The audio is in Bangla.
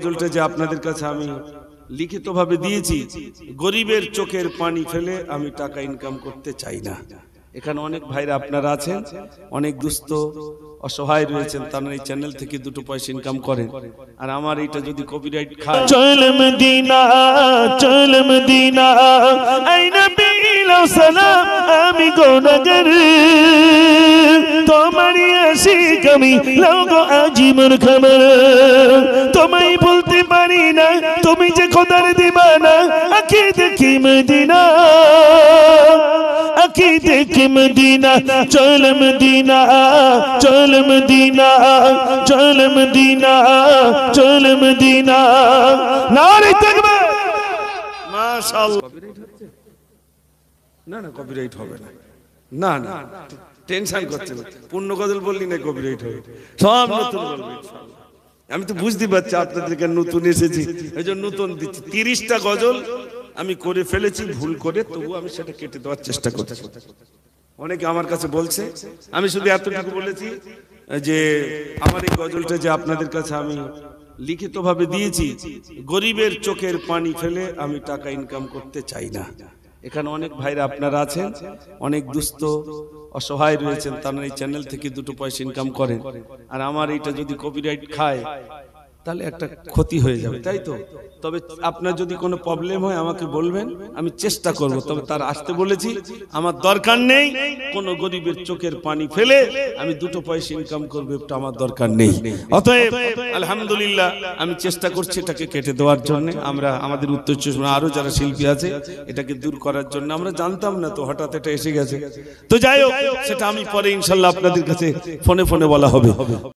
রেজাল্টে যে আপনাদের কাছে আমি লিখিতভাবে দিয়েছি গরিবের চোখের পানি ফেলে আমি টাকা ইনকাম করতে চাই না এখানে অনেক ভাইরা আপনারা আছেন অনেক দুস্থ অসহায় রয়েছেন তারা এই চ্যানেল থেকে দুটো পয়সা ইনকাম করেন আর আমার এটা যদি কপিরাইট খায় চল মদিনা চল মদিনা আই নবী আমি গোনগর তোমারি আসি কমি আজীবন খবর খোদার দিবানা আঁকি দেখি দিনা আঁকি দেখি দিনা চলম দিনা চলম দিনা চলম দিনা চলম দিনা নারে থাকবে মাশাআল্লাহ না না কপিরাইট হবে না না না টেনশন করতে পূর্ণ গজল বললি না কপিরাইট হবে সব নতুন বলবি ইনশাআল্লাহ আমি তো বুঝতে পারছি আপনাদেরকে নতুন এসেছি এই জন্য নতুন দিচ্ছি তিরিশটা গজল আমি করে ফেলেছি ভুল করে তবু আমি সেটা কেটে দেওয়ার চেষ্টা করছি অনেকে আমার কাছে বলছে আমি শুধু এতটুকু বলেছি যে আমার এই গজলটা যে আপনাদের কাছে আমি লিখিতভাবে দিয়েছি গরিবের চোখের পানি ফেলে আমি টাকা ইনকাম করতে চাই না এখানে অনেক ভাইরা আপনারা আছেন অনেক দুস্থ অসহায় রয়েছেন তারা এই চ্যানেল থেকে দুটো পয়সা ইনকাম করেন আর আমার এটা যদি কপিরাইট খায় তাহলে একটা ক্ষতি হয়ে যাবে তাই তো তবে আপনার যদি কোনো প্রবলেম হয় আমাকে বলবেন আমি চেষ্টা করব তবে তার আসতে বলেছি আমার দরকার নেই কোন গরিবের চোখের পানি ফেলে আমি দুটো পয়সা ইনকাম করবো একটু আমার দরকার নেই অতএব আলহামদুলিল্লাহ আমি চেষ্টা করছি এটাকে কেটে দেওয়ার জন্য আমরা আমাদের উত্তর চব্বিশ আরও যারা শিল্পী আছে এটাকে দূর করার জন্য আমরা জানতাম না তো হঠাৎ এটা এসে গেছে তো যাই হোক সেটা আমি পরে ইনশাল্লাহ আপনাদের কাছে ফোনে ফোনে বলা হবে